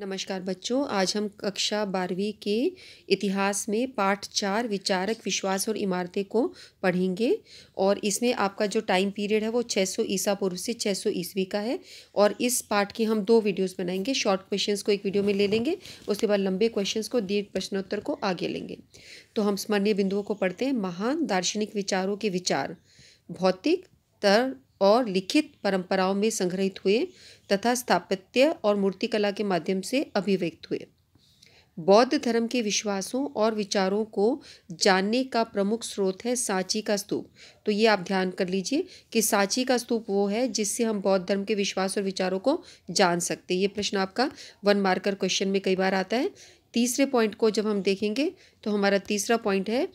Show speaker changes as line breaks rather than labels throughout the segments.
नमस्कार बच्चों आज हम कक्षा बारहवीं के इतिहास में पाठ चार विचारक विश्वास और इमारतें को पढ़ेंगे और इसमें आपका जो टाइम पीरियड है वो 600 ईसा पूर्व से 600 ईस्वी का है और इस पाठ की हम दो वीडियोस बनाएंगे शॉर्ट क्वेश्चंस को एक वीडियो में ले लेंगे उसके बाद लंबे क्वेश्चंस को दीर्घ प्रश्नोत्तर को आगे लेंगे तो हम स्मरणीय बिंदुओं को पढ़ते हैं महान दार्शनिक विचारों के विचार भौतिक तर और लिखित परंपराओं में संग्रहित हुए तथा स्थापत्य और मूर्तिकला के माध्यम से अभिव्यक्त हुए बौद्ध धर्म के विश्वासों और विचारों को जानने का प्रमुख स्रोत है सांची का स्तूप तो ये आप ध्यान कर लीजिए कि सांची का स्तूप वो है जिससे हम बौद्ध धर्म के विश्वास और विचारों को जान सकते हैं ये प्रश्न आपका वन मार्कर क्वेश्चन में कई बार आता है तीसरे पॉइंट को जब हम देखेंगे तो हमारा तीसरा पॉइंट है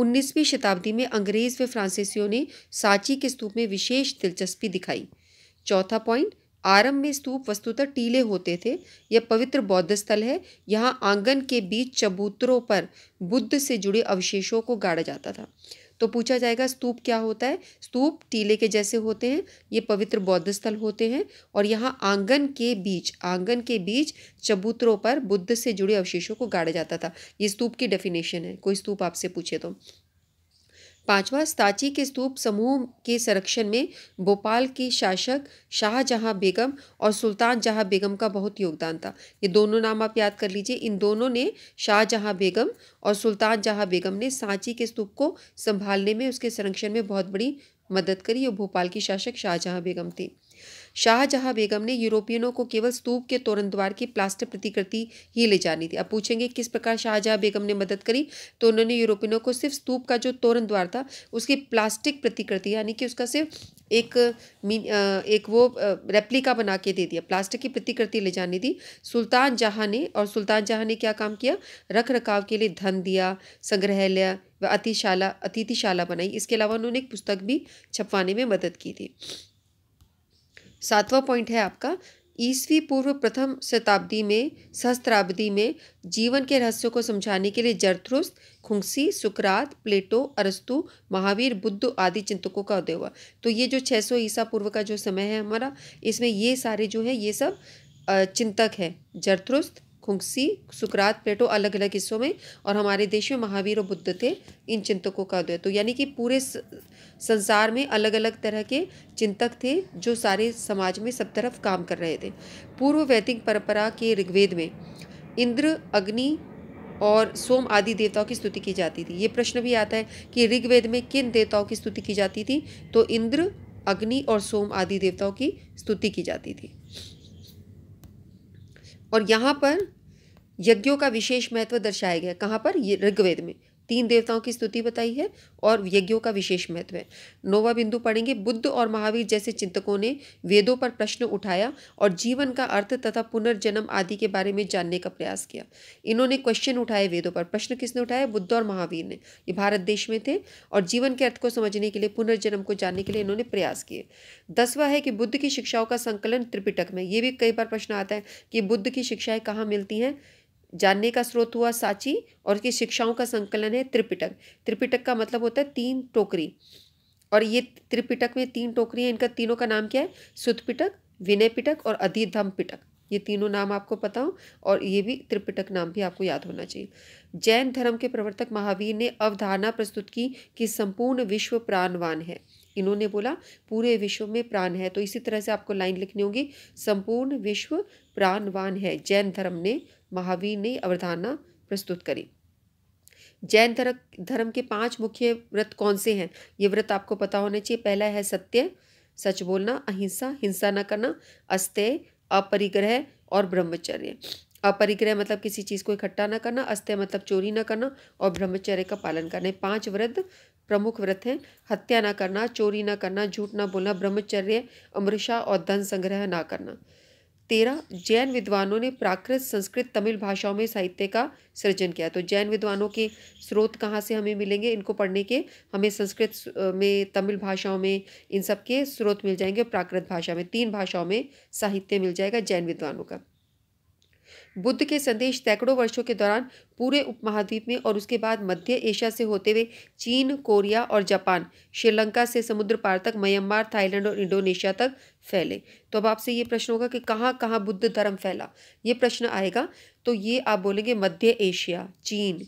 उन्नीसवीं शताब्दी में अंग्रेज़ व फ्रांसीसियों ने सांची के स्तूप में विशेष दिलचस्पी दिखाई चौथा पॉइंट आरंभ में स्तूप वस्तुतः टीले होते थे यह पवित्र बौद्ध स्थल है यहाँ आंगन के बीच चबूतरों पर बुद्ध से जुड़े अवशेषों को गाड़ा जाता था तो पूछा जाएगा स्तूप क्या होता है स्तूप टीले के जैसे होते हैं ये पवित्र बौद्ध स्थल होते हैं और यहाँ आंगन के बीच आंगन के बीच चबूतरों पर बुद्ध से जुड़े अवशेषों को गाड़ा जाता था ये स्तूप की डेफिनेशन है कोई स्तूप आपसे पूछे तो पांचवा स्ताची के स्तूप समूह के संरक्षण में भोपाल के शासक शाहजहां बेगम और सुल्तान जहां बेगम का बहुत योगदान था ये दोनों नाम आप याद कर लीजिए इन दोनों ने शाहजहां बेगम और सुल्तान जहां बेगम ने सांची के स्तूप को संभालने में उसके संरक्षण में बहुत बड़ी मदद करी और भोपाल की शासक शाहजहां बेगम थी शाहजहां बेगम ने यूरोपियनों को केवल स्तूप के तोरण द्वार की प्लास्टर प्रतिकृति ही ले जानी थी अब पूछेंगे किस प्रकार शाहजहां बेगम ने मदद करी तो उन्होंने यूरोपियनों को सिर्फ स्तूप का जो तोरण द्वार था उसकी प्लास्टिक प्रतिकृति यानी कि उसका सिर्फ एक एक वो रेप्लिका बना के दे दिया प्लास्टिक की प्रतिकृति ले जानी थी सुल्तान जहाँ ने और सुल्तान जहाँ ने क्या काम किया रख रखाव के लिए धन दिया संग्रहालय व अतिशाला अतिथिशाला बनाई इसके अलावा उन्होंने एक पुस्तक भी छपवाने में मदद की थी सातवां पॉइंट है आपका ईसवी पूर्व प्रथम शताब्दी में सहस्त्राब्दी में जीवन के रहस्यों को समझाने के लिए जरथ्रुस्त खुंसी सुकरात प्लेटो अरस्तु महावीर बुद्ध आदि चिंतकों का उदय हुआ तो ये जो 600 ईसा पूर्व का जो समय है हमारा इसमें ये सारे जो है ये सब चिंतक है जरथ्रुस्त खुंगसी सुकरात प्लेटो अलग अलग हिस्सों में और हमारे देश में महावीर और बुद्ध थे इन चिंतकों का उदय तो यानी कि पूरे संसार में अलग अलग तरह के चिंतक थे जो सारे समाज में सब तरफ काम कर रहे थे पूर्व वैदिक परंपरा के ऋग्वेद में इंद्र अग्नि और सोम आदि देवताओं की स्तुति की जाती थी ये प्रश्न भी आता है कि ऋग्वेद में किन देवताओं की स्तुति की जाती थी तो इंद्र अग्नि और सोम आदि देवताओं की स्तुति की जाती थी और यहाँ पर यज्ञों का विशेष महत्व दर्शाया गया कहाँ पर ऋग्वेद में तीन देवताओं की स्तुति बताई है और यज्ञों का विशेष महत्व है नोवा बिंदु पढ़ेंगे बुद्ध और महावीर जैसे चिंतकों ने वेदों पर प्रश्न उठाया और जीवन का अर्थ तथा पुनर्जन्म आदि के बारे में जानने का प्रयास किया इन्होंने क्वेश्चन उठाए वेदों पर प्रश्न किसने उठाया बुद्ध और महावीर ने ये भारत देश में थे और जीवन के अर्थ को समझने के लिए पुनर्जन्म को जानने के लिए इन्होंने प्रयास किए दसवा है कि बुद्ध की शिक्षाओं का संकलन त्रिपिटक में ये भी कई बार प्रश्न आता है कि बुद्ध की शिक्षाएं कहाँ मिलती हैं जानने का स्रोत हुआ साची और उसकी शिक्षाओं का संकलन है त्रिपिटक त्रिपिटक का मतलब होता है तीन टोकरी और ये त्रिपिटक में तीन टोकरी हैं इनका तीनों का नाम क्या है सुतपिटक विनय पिटक और अधिधम पिटक ये तीनों नाम आपको पता हो और ये भी त्रिपिटक नाम भी आपको याद होना चाहिए जैन धर्म के प्रवर्तक महावीर ने अवधारणा प्रस्तुत की कि संपूर्ण विश्व प्राणवान है इन्होंने बोला पूरे विश्व में प्राण है तो इसी तरह से आपको लाइन लिखनी होगी संपूर्ण विश्व प्राणवान है जैन धर्म ने महावीर ने अवधारणा प्रस्तुत करी जैन धर्म धर्म के पांच मुख्य व्रत कौन से हैं ये व्रत आपको पता होने चाहिए पहला है सत्य सच बोलना अहिंसा हिंसा न करना अस्त्य अपरिग्रह और ब्रह्मचर्य अपरिग्रह मतलब किसी चीज़ को इकट्ठा न करना अस्त्य मतलब चोरी ना करना और ब्रह्मचर्य का पालन करना पांच व्रत प्रमुख व्रत हैं हत्या ना करना चोरी ना करना झूठ ना बोलना ब्रह्मचर्य अमृषा और धन संग्रह ना करना तेरह जैन विद्वानों ने प्राकृत संस्कृत तमिल भाषाओं में साहित्य का सृजन किया तो जैन विद्वानों के स्रोत कहाँ से हमें मिलेंगे इनको पढ़ने के हमें संस्कृत में तमिल भाषाओं में इन सब के स्रोत मिल जाएंगे प्राकृत भाषा में तीन भाषाओं में साहित्य मिल जाएगा जैन विद्वानों का बुद्ध के संदेश सैकड़ों वर्षों के दौरान पूरे उपमहाद्वीप में और उसके बाद मध्य एशिया से होते हुए चीन कोरिया और जापान श्रीलंका से समुद्र पार तक म्यांमार थाईलैंड और इंडोनेशिया तक फैले तो अब आपसे ये प्रश्न होगा कि कहाँ कहाँ बुद्ध धर्म फैला ये प्रश्न आएगा तो ये आप बोलेंगे मध्य एशिया चीन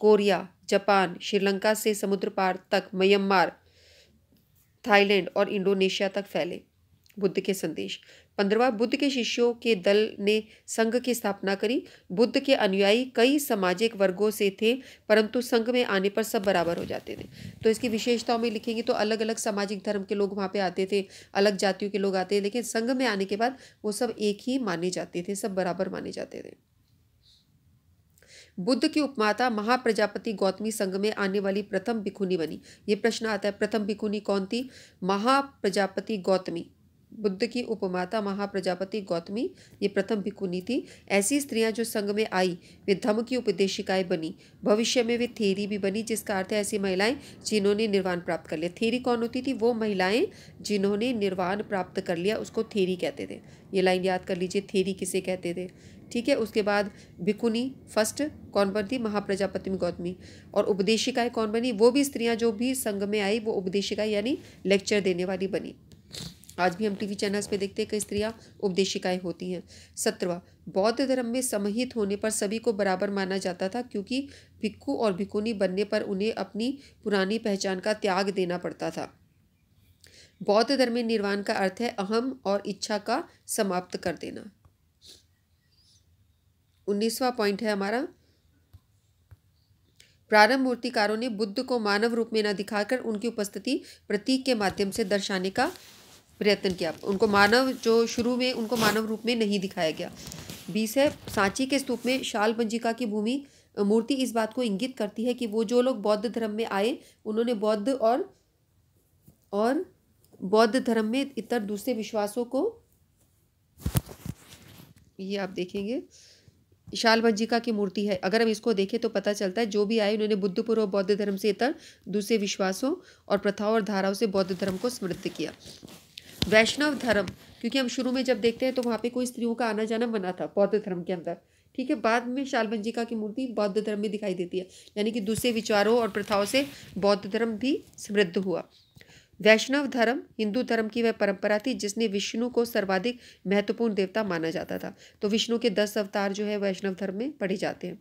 कोरिया जापान श्रीलंका से समुद्र पार तक म्यांमार थाईलैंड और इंडोनेशिया तक फैले बुद्ध के संदेश पंद्रवा बुद्ध के शिष्यों के दल ने संघ की स्थापना करी बुद्ध के अनुयायी कई सामाजिक वर्गों से थे परंतु संघ में आने पर सब बराबर हो जाते थे तो इसकी विशेषताओं में लिखेंगे तो अलग अलग सामाजिक धर्म के लोग वहाँ पे आते थे अलग जातियों के लोग आते थे लेकिन संघ में आने के बाद वो सब एक ही माने जाते थे सब बराबर माने जाते थे बुद्ध की उपमाता महाप्रजापति गौतमी संघ में आने वाली प्रथम भिखुनी बनी ये प्रश्न आता है प्रथम भिखुनी कौन थी महाप्रजापति गौतमी बुद्ध की उपमाता महाप्रजापति गौतमी ये प्रथम भिकुनी थी ऐसी स्त्रियां जो संघ में आई वे धम्म की उपदेशिकाएं बनी भविष्य में वे थेरी भी बनी जिसका अर्थ है ऐसी महिलाएं जिन्होंने निर्वाण प्राप्त कर लिया थेरी कौन होती थी वो महिलाएं जिन्होंने निर्वाण प्राप्त कर लिया उसको थेरी कहते थे ये लाइन याद कर लीजिए थेरी किसे कहते थे ठीक है उसके बाद भिकुनी फर्स्ट कौन बनती महाप्रजापति गौतमी और उपदेशिकाएं कौन बनी वो भी स्त्रियां जो भी संघ में आई वो उपदेशिका यानी लेक्चर देने वाली बनी आज भी हम टीवी चैनल्स पे देखते हैं कि स्त्रियाँ उपदेशिकाएं होती हैं सत्रवा बौद्ध धर्म में समहित होने पर सभी को बराबर माना जाता था क्योंकि भिक्खु और भिकुनी बनने पर उन्हें अपनी पुरानी पहचान का त्याग देना पड़ता था बौद्ध धर्म में निर्वाण का अर्थ है अहम और इच्छा का समाप्त कर देना उन्नीसवा पॉइंट है हमारा प्रारंभ मूर्तिकारों ने बुद्ध को मानव रूप में न दिखाकर उनकी उपस्थिति प्रतीक के माध्यम से दर्शाने का प्रयत्न किया उनको मानव जो शुरू में उनको मानव रूप में नहीं दिखाया गया बीस है सांची के स्तूप में शाल पंजिका की भूमि मूर्ति इस बात को इंगित करती है कि वो जो लोग बौद्ध धर्म में आए उन्होंने बौद्ध और और बौद्ध धर्म में इतर दूसरे विश्वासों को ये आप देखेंगे भंजिका की मूर्ति है अगर हम इसको देखें तो पता चलता है जो भी आए उन्होंने बुद्ध पूर्व बौद्ध धर्म से इतर दूसरे विश्वासों और प्रथाओं और धाराओं से बौद्ध धर्म को समृद्ध किया वैष्णव धर्म क्योंकि हम शुरू में जब देखते हैं तो वहाँ पे कोई स्त्रियों का आना जाना मना था बौद्ध धर्म के अंदर ठीक है बाद में का की मूर्ति बौद्ध धर्म में दिखाई देती है यानी कि दूसरे विचारों और प्रथाओं से बौद्ध धर्म भी समृद्ध हुआ वैष्णव धर्म हिंदू धर्म की वह परंपरा थी जिसने विष्णु को सर्वाधिक महत्वपूर्ण देवता माना जाता था तो विष्णु के दस अवतार जो है वैष्णव धर्म में पढ़े जाते हैं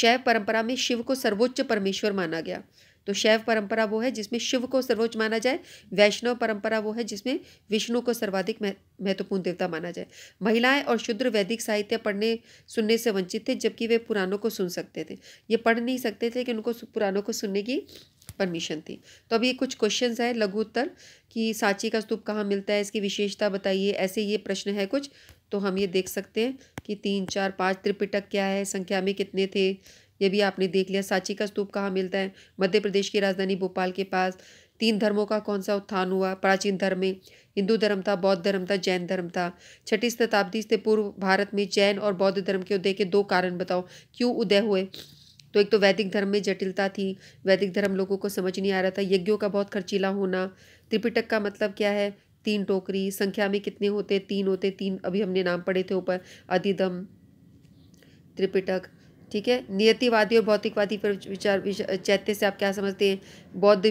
शैव परंपरा में शिव को सर्वोच्च परमेश्वर माना गया तो शैव परंपरा वो है जिसमें शिव को सर्वोच्च माना जाए वैष्णव परंपरा वो है जिसमें विष्णु को सर्वाधिक महत्वपूर्ण देवता माना जाए महिलाएं और शुद्र वैदिक साहित्य पढ़ने सुनने से वंचित थे जबकि वे पुराणों को सुन सकते थे ये पढ़ नहीं सकते थे कि उनको पुराणों को सुनने की परमिशन थी तो अभी कुछ क्वेश्चन है लघु उत्तर कि सांची का स्तूप कहाँ मिलता है इसकी विशेषता बताइए ऐसे ये प्रश्न है कुछ तो हम ये देख सकते हैं कि तीन चार पाँच त्रिपिटक क्या है संख्या में कितने थे यह भी आपने देख लिया सांची का स्तूप कहाँ मिलता है मध्य प्रदेश की राजधानी भोपाल के पास तीन धर्मों का कौन सा उत्थान हुआ प्राचीन धर्म में हिंदू धर्म था बौद्ध धर्म था जैन धर्म था छठी शताब्दी से पूर्व भारत में जैन और बौद्ध धर्म के उदय के दो कारण बताओ क्यों उदय हुए तो एक तो वैदिक धर्म में जटिलता थी वैदिक धर्म लोगों को समझ नहीं आ रहा था यज्ञों का बहुत खर्चीला होना त्रिपिटक का मतलब क्या है तीन टोकरी संख्या में कितने होते तीन होते तीन अभी हमने नाम पढ़े थे ऊपर अधिदम त्रिपिटक ठीक है नियतिवादी और भौतिकवादी पर विचार चैत्य से आप क्या समझते हैं बौद्ध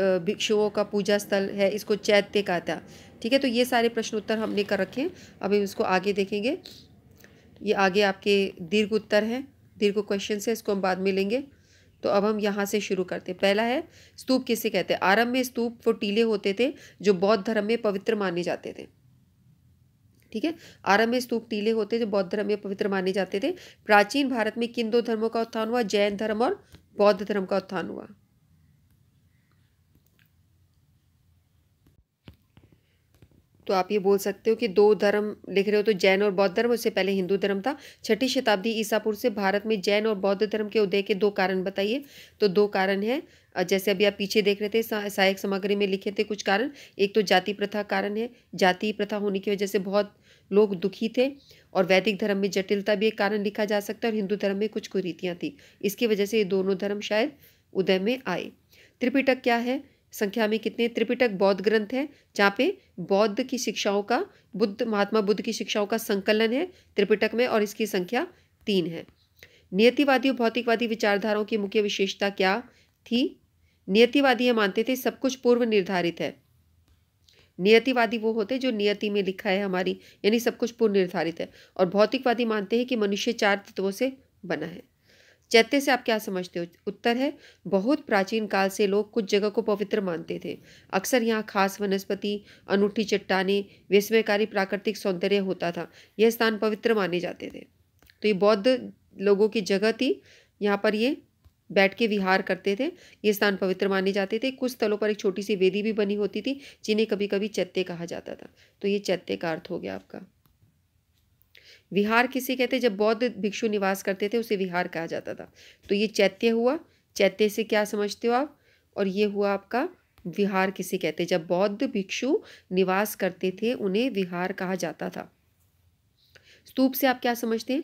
भिक्षुओं का पूजा स्थल है इसको चैत्य कहा था ठीक है तो ये सारे प्रश्न उत्तर हमने कर रखे हैं अब हम इसको आगे देखेंगे ये आगे आपके दीर्घ उत्तर हैं दीर्घ क्वेश्चन है इसको हम बाद में लेंगे तो अब हम यहाँ से शुरू करते हैं पहला है स्तूप किसे कहते हैं आरंभ में स्तूप वो टीले होते थे जो बौद्ध धर्म में पवित्र माने जाते थे ठीक है आरंभ में स्तूप टीले होते जो बौद्ध धर्म में पवित्र माने जाते थे प्राचीन भारत में किन दो धर्मों का उत्थान हुआ जैन धर्म और बौद्ध धर्म का उत्थान हुआ तो आप ये बोल सकते हो कि दो धर्म लिख रहे हो तो जैन और बौद्ध धर्म उससे पहले हिंदू धर्म था छठी शताब्दी ईसापुर से भारत में जैन और बौद्ध धर्म के उदय के दो कारण बताइए तो दो कारण है और जैसे अभी आप पीछे देख रहे थे सहायक सामग्री में लिखे थे कुछ कारण एक तो जाति प्रथा कारण है जाति प्रथा होने की वजह से बहुत लोग दुखी थे और वैदिक धर्म में जटिलता भी एक कारण लिखा जा सकता है और हिंदू धर्म में कुछ कुरीतियाँ थी इसकी वजह से ये दोनों धर्म शायद उदय में आए त्रिपिटक क्या है संख्या में कितने त्रिपिटक बौद्ध ग्रंथ हैं जहाँ पे बौद्ध की शिक्षाओं का बुद्ध महात्मा बुद्ध की शिक्षाओं का संकलन है त्रिपिटक में और इसकी संख्या तीन है नियतिवादी और भौतिकवादी विचारधाराओं की मुख्य विशेषता क्या थी नियतिवादी ये मानते थे सब कुछ पूर्व निर्धारित है नियतिवादी वो होते जो नियति में लिखा है हमारी यानी सब कुछ पूर्व निर्धारित है और भौतिकवादी मानते हैं कि मनुष्य चार तत्वों से बना है चैत्य से आप क्या समझते हो उत्तर है बहुत प्राचीन काल से लोग कुछ जगह को पवित्र मानते थे अक्सर यहाँ खास वनस्पति अनूठी चट्टाने विस्मयकारी प्राकृतिक सौंदर्य होता था यह स्थान पवित्र माने जाते थे तो ये बौद्ध लोगों की जगह थी यहाँ पर ये बैठ के विहार करते थे ये स्थान पवित्र माने जाते थे कुछ स्थलों पर एक छोटी सी वेदी भी बनी होती थी जिन्हें कभी कभी चैत्य कहा जाता था तो ये चैत्य का अर्थ हो गया आपका विहार किसे कहते जब बौद्ध भिक्षु निवास करते थे उसे विहार कहा जाता था तो ये चैत्य हुआ चैत्य से क्या समझते हो आप और ये हुआ आपका विहार किसे कहते जब बौद्ध भिक्षु निवास करते थे उन्हें विहार कहा जाता था स्तूप से आप क्या समझते हैं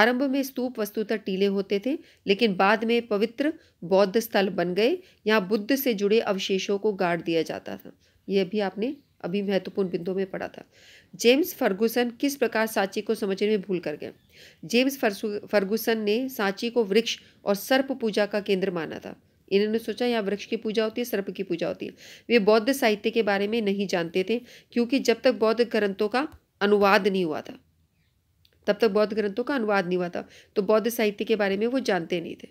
आरंभ में स्तूप वस्तुतः टीले होते थे लेकिन बाद में पवित्र बौद्ध स्थल बन गए यहाँ बुद्ध से जुड़े अवशेषों को गाड़ दिया जाता था ये भी आपने अभी महत्वपूर्ण बिंदुओं में पढ़ा था जेम्स फर्गूसन किस प्रकार सांची को समझने में भूल कर गए जेम्स फर्गूसन ने सांची को वृक्ष और सर्प पूजा का केंद्र माना था इन्होंने सोचा यहाँ वृक्ष की पूजा होती है सर्प की पूजा होती है वे बौद्ध साहित्य के बारे में नहीं जानते थे क्योंकि जब तक बौद्ध ग्रंथों का अनुवाद नहीं हुआ था तब तक बौद्ध ग्रंथों का अनुवाद नहीं हुआ था तो बौद्ध साहित्य के बारे में वो जानते नहीं थे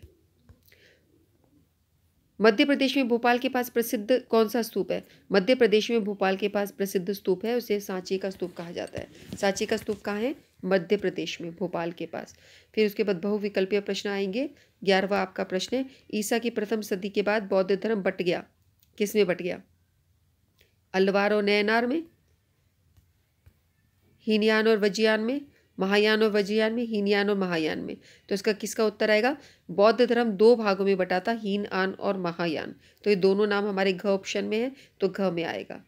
मध्य प्रदेश में भोपाल के पास प्रसिद्ध कौन सा स्तूप है मध्य प्रदेश में भोपाल के पास प्रसिद्ध स्तूप है उसे सांची का स्तूप कहा जाता है सांची का स्तूप कहाँ है मध्य प्रदेश में भोपाल के पास फिर उसके बाद बहुविकल्पीय प्रश्न आएंगे ग्यारहवा आपका प्रश्न है ईसा की प्रथम सदी के बाद बौद्ध धर्म बट गया किस में बट गया अलवार और नैनार में हीनयान और वजियान में महायान और वज्रयान में हीनयान और महायान में तो इसका किसका उत्तर आएगा बौद्ध धर्म दो भागों में बटाता हीन आन और महायान तो ये दोनों नाम हमारे घ ऑप्शन में है तो घ में आएगा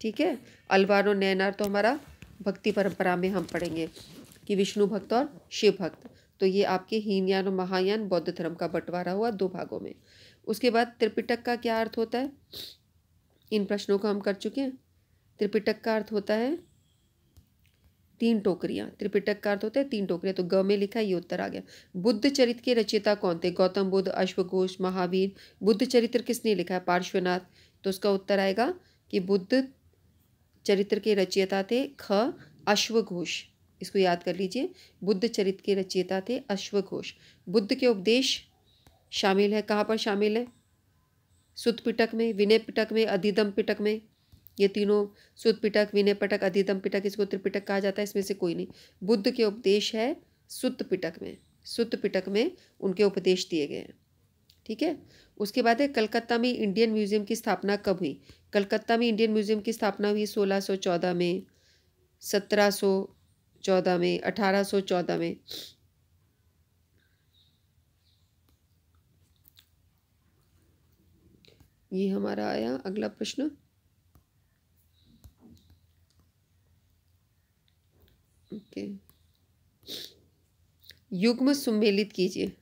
ठीक है अलवार और नैनार तो हमारा भक्ति परंपरा में हम पढ़ेंगे कि विष्णु भक्त और शिव भक्त तो ये आपके हीनयान और महायान बौद्ध धर्म का बंटवारा हुआ दो भागों में उसके बाद त्रिपिटक का क्या अर्थ होता है इन प्रश्नों को हम कर चुके हैं त्रिपिटक का अर्थ होता है तीन टोकरियाँ त्रिपिटक का अर्थ होता है तीन टोकरियाँ तो ग में लिखा ये उत्तर आ गया बुद्ध चरित्र के रचयिता कौन थे गौतम बुद्ध अश्वघोष महावीर बुद्ध चरित्र किसने लिखा है पार्श्वनाथ तो उसका उत्तर आएगा कि बुद्ध चरित्र के रचयिता थे ख अश्वघोष इसको याद कर लीजिए बुद्ध चरित्र के रचयिता थे अश्वघोष बुद्ध के उपदेश शामिल है कहाँ पर शामिल है सुत पिटक में विनय पिटक में अधिदम पिटक में ये तीनों सुद पिटक विनय पटक अधितम पिटक इसको त्रिपिटक कहा जाता है इसमें से कोई नहीं बुद्ध के उपदेश है सुत पिटक में सुत पिटक में उनके उपदेश दिए गए हैं ठीक है उसके बाद है कलकत्ता में इंडियन म्यूजियम की स्थापना कब हुई कलकत्ता में इंडियन म्यूजियम की स्थापना हुई सोलह में सत्रह में अठारह में ये हमारा आया अगला प्रश्न ओके युग्म सुमेलित कीजिए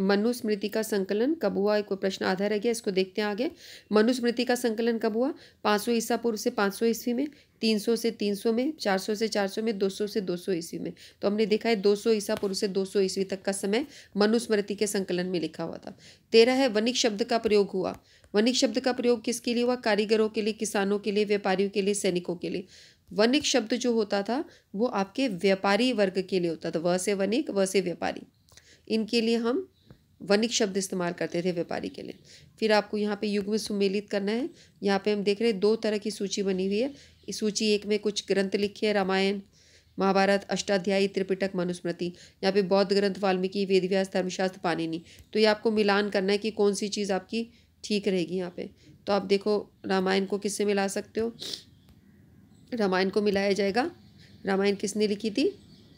मनुस्मृति का संकलन कब हुआ एक प्रश्न आधा रह गया इसको देखते हैं आगे मनुस्मृति का संकलन कब हुआ पाँच सौ ईसा पूर्व से पाँच सौ ईस्वी में तीन सौ से तीन सौ में चार सौ से चार सौ में दो सौ से दो सौ ईस्वी में तो हमने देखा है दो सौ ईसा पूर्व से दो सौ ईस्वी तक का समय मनुस्मृति के संकलन में लिखा हुआ था तेरह है वनिक शब्द का प्रयोग हुआ वनिक शब्द का प्रयोग किसके लिए हुआ कारीगरों के लिए किसानों के लिए व्यापारियों के लिए सैनिकों के लिए वनिक शब्द जो होता था वो आपके व्यापारी वर्ग के लिए होता था व से वनिक व से व्यापारी इनके लिए हम वनिक शब्द इस्तेमाल करते थे व्यापारी के लिए फिर आपको यहाँ पे युग में सुमेलित करना है यहाँ पे हम देख रहे हैं दो तरह की सूची बनी हुई है इस सूची एक में कुछ ग्रंथ लिखे हैं रामायण महाभारत अष्टाध्यायी त्रिपिटक मनुस्मृति यहाँ पे बौद्ध ग्रंथ वाल्मीकि वेदव्यास धर्मशास्त्र पानिनी तो ये आपको मिलान करना है कि कौन सी चीज़ आपकी ठीक रहेगी यहाँ पे तो आप देखो रामायण को किससे मिला सकते हो रामायण को मिलाया जाएगा रामायण किसने लिखी थी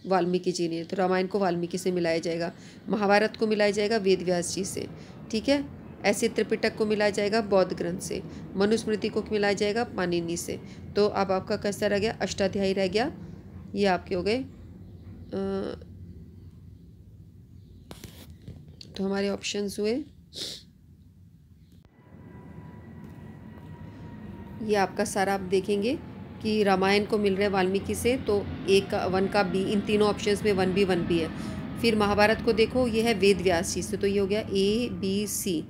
वाल्मीकि जी ने तो रामायण को वाल्मीकि से मिलाया जाएगा महाभारत को मिलाया जाएगा वेद व्यास जी से ठीक है ऐसे त्रिपिटक को मिलाया जाएगा बौद्ध ग्रंथ से मनुस्मृति को मिलाया जाएगा पानिनी से तो अब आपका कैसा रह गया अष्टाध्यायी रह गया ये आपके हो गए तो हमारे ऑप्शंस हुए ये आपका सारा आप देखेंगे कि रामायण को मिल रहा है वाल्मीकि से तो एक का वन का बी इन तीनों ऑप्शंस में वन बी वन बी है फिर महाभारत को देखो ये है वेद व्यास जी से तो ये हो गया ए बी सी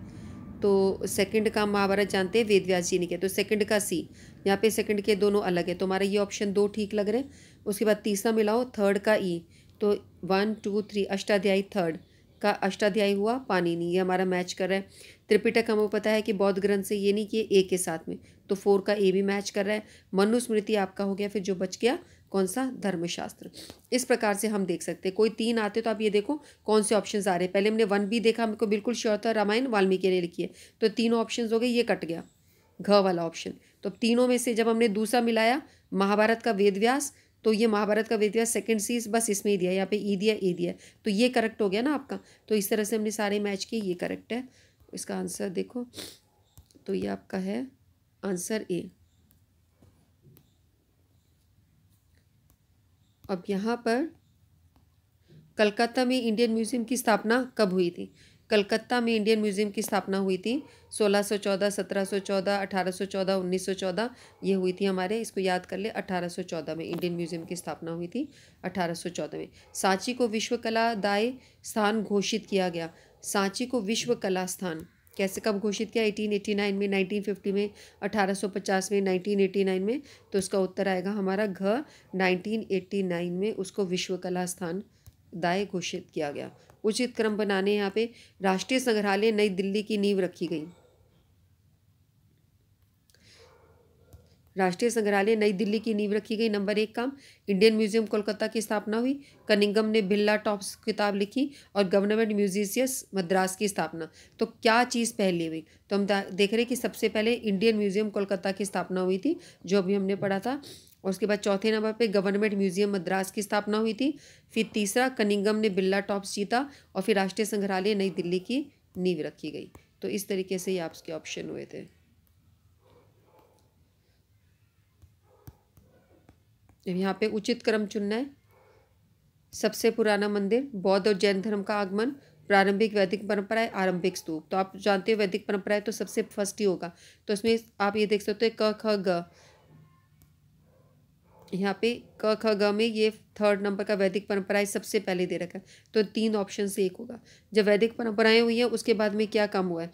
तो सेकंड का महाभारत जानते हैं वेद व्यास जी ने किया तो सेकंड का सी यहाँ पे सेकंड के दोनों अलग है तो हमारा ये ऑप्शन दो ठीक लग रहे हैं उसके बाद तीसरा मिलाओ थर्ड का ई e। तो one two three Ashtadhyayi third का अष्टाध्यायी हुआ नहीं ये हमारा मैच कर रहा है त्रिपिटक हमें पता है कि बौद्ध ग्रंथ से ये नहीं किए ए के साथ में तो फोर का ए भी मैच कर रहा है मनुस्मृति आपका हो गया फिर जो बच गया कौन सा धर्मशास्त्र इस प्रकार से हम देख सकते हैं कोई तीन आते तो आप ये देखो कौन से ऑप्शन आ रहे हैं पहले हमने वन भी देखा हमको बिल्कुल श्योर था रामायण वाल्मीकि ने लिखी है तो तीनों ऑप्शन हो गए ये कट गया घ वाला ऑप्शन तो तीनों में से जब हमने दूसरा मिलाया महाभारत का वेद व्यास तो ये महाभारत का वेद व्यास सेकेंड सीज बस इसमें ही दिया यहाँ पे ई दिया ए दिया तो ये करेक्ट हो गया ना आपका तो इस तरह से हमने सारे मैच किए ये करेक्ट है इसका आंसर देखो तो ये आपका है आंसर ए अब यहाँ पर कलकत्ता में इंडियन म्यूजियम की स्थापना कब हुई थी कलकत्ता में इंडियन म्यूजियम की स्थापना हुई थी 1614, 1714, 1814, 1914 ये हुई थी हमारे इसको याद कर ले 1814 में इंडियन म्यूजियम की स्थापना हुई थी 1814 में सांची को विश्व कला दाय स्थान घोषित किया गया सांची को विश्व कला स्थान कैसे कब घोषित किया 1889 में 1950 में 1850 में 1989 में तो उसका उत्तर आएगा हमारा घ 1989 में उसको विश्व कला स्थान दाय घोषित किया गया उचित क्रम बनाने यहाँ पे राष्ट्रीय संग्रहालय नई दिल्ली की नींव रखी गई राष्ट्रीय संग्रहालय नई दिल्ली की नींव रखी गई नंबर एक काम इंडियन म्यूजियम कोलकाता की स्थापना हुई कनिंगम ने बिल्ला टॉप्स किताब लिखी और गवर्नमेंट म्यूजिशियस मद्रास की स्थापना तो क्या चीज़ पहले हुई तो हम देख रहे कि सबसे पहले इंडियन म्यूजियम कोलकाता की स्थापना हुई थी जो अभी हमने पढ़ा था और उसके बाद चौथे नंबर पे गवर्नमेंट म्यूजियम मद्रास की स्थापना हुई थी फिर तीसरा कनिंगम ने बिल्ला टॉप्स जीता और फिर राष्ट्रीय संग्रहालय नई दिल्ली की नींव रखी गई तो इस तरीके से ये आपके ऑप्शन हुए थे अब यहाँ पे उचित क्रम चुनना है सबसे पुराना मंदिर बौद्ध और जैन धर्म का आगमन प्रारंभिक वैदिक परंपरा है आरंभिक स्तूप तो आप जानते हो वैदिक परंपरा है तो सबसे फर्स्ट ही होगा तो इसमें आप ये देख सकते हो क ख ग यहाँ पे क ख ग में ये थर्ड नंबर का वैदिक परंपरा है सबसे पहले दे रखा है तो तीन ऑप्शन से एक होगा जब वैदिक परंपराएं हुई हैं उसके बाद में क्या कम हुआ है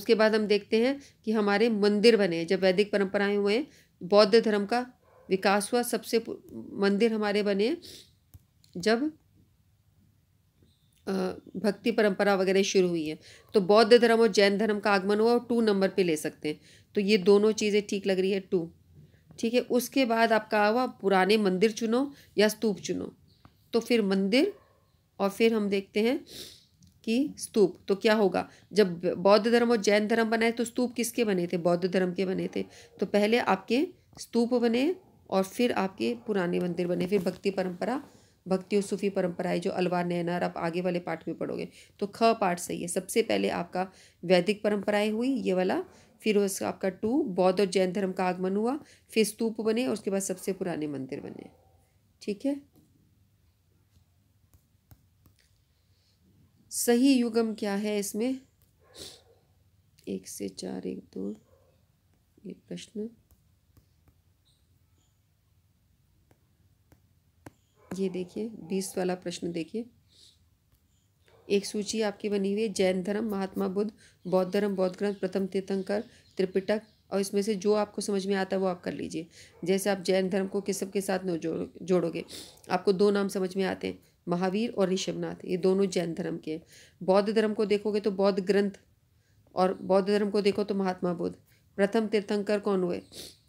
उसके बाद हम देखते हैं कि हमारे मंदिर बने हैं जब वैदिक परंपराएं हुए हैं बौद्ध धर्म का विकास हुआ सबसे मंदिर हमारे बने जब भक्ति परंपरा वगैरह शुरू हुई है तो बौद्ध धर्म और जैन धर्म का आगमन हुआ और टू नंबर पे ले सकते हैं तो ये दोनों चीज़ें ठीक लग रही है टू ठीक है उसके बाद आपका हुआ पुराने मंदिर चुनो या स्तूप चुनो तो फिर मंदिर और फिर हम देखते हैं कि स्तूप तो क्या होगा जब बौद्ध धर्म और जैन धर्म बनाए तो स्तूप किसके बने थे बौद्ध धर्म के बने थे तो पहले आपके स्तूप बने और फिर आपके पुराने मंदिर बने फिर भक्ति परंपरा भक्ति और सूफी परंपराएं जो अलवार नैनार आप आगे वाले पार्ट में पढ़ोगे तो ख पाठ सही है सबसे पहले आपका वैदिक परंपराएं हुई ये वाला फिर उसका आपका टू बौद्ध और जैन धर्म का आगमन हुआ फिर स्तूप बने और उसके बाद सबसे पुराने मंदिर बने ठीक है सही युगम क्या है इसमें एक से चार एक दो एक प्रश्न ये देखिए बीस वाला प्रश्न देखिए एक सूची आपकी बनी हुई है जैन धर्म महात्मा बुद्ध बौद्ध धर्म बौद्ध ग्रंथ प्रथम तीर्थंकर त्रिपिटक और इसमें से जो आपको समझ में आता है वो आप कर लीजिए जैसे आप जैन धर्म को किस के साथ न जो जोड़ोगे आपको दो नाम समझ में आते हैं महावीर और ऋषभनाथ ये दोनों जैन धर्म के हैं बौद्ध धर्म को देखोगे तो बौद्ध ग्रंथ और बौद्ध धर्म को देखो तो महात्मा बुद्ध प्रथम तीर्थंकर कौन हुए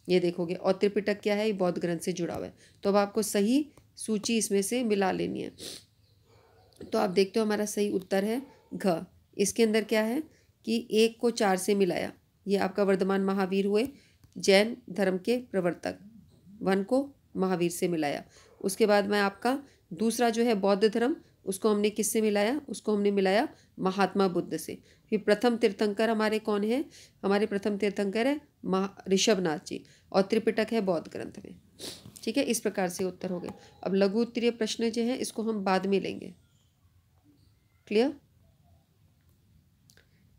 ये देखोगे और त्रिपिटक क्या है ये बौद्ध ग्रंथ से जुड़ा हुआ है तो अब आपको सही सूची इसमें से मिला लेनी है तो आप देखते हो हमारा सही उत्तर है घ इसके अंदर क्या है कि एक को चार से मिलाया ये आपका वर्धमान महावीर हुए जैन धर्म के प्रवर्तक वन को महावीर से मिलाया उसके बाद मैं आपका दूसरा जो है बौद्ध धर्म उसको हमने किससे मिलाया उसको हमने मिलाया महात्मा बुद्ध से फिर प्रथम तीर्थंकर हमारे कौन है हमारे प्रथम तीर्थंकर है महा ऋषभनाथ जी और त्रिपिटक है बौद्ध ग्रंथ में ठीक है इस प्रकार से उत्तर हो गए अब लघु उत्तरीय प्रश्न जो है इसको हम बाद में लेंगे क्लियर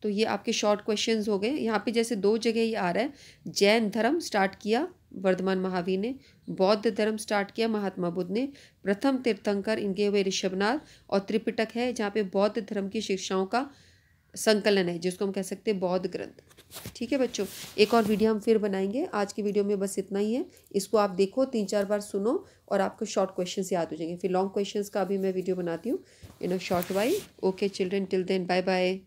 तो ये आपके शॉर्ट क्वेश्चन हो गए यहाँ पे जैसे दो जगह ये आ रहा है जैन धर्म स्टार्ट किया वर्धमान महावीर ने बौद्ध धर्म स्टार्ट किया महात्मा बुद्ध ने प्रथम तीर्थंकर इनके हुए ऋषभनाथ और त्रिपिटक है जहाँ पे बौद्ध धर्म की शिक्षाओं का संकलन है जिसको हम कह सकते हैं बौद्ध ग्रंथ ठीक है बच्चों एक और वीडियो हम फिर बनाएंगे आज की वीडियो में बस इतना ही है इसको आप देखो तीन चार बार सुनो और आपको शॉर्ट क्वेश्चन याद हो जाएंगे फिर लॉन्ग क्वेश्चन का भी मैं वीडियो बनाती हूँ in a short way okay children till then bye bye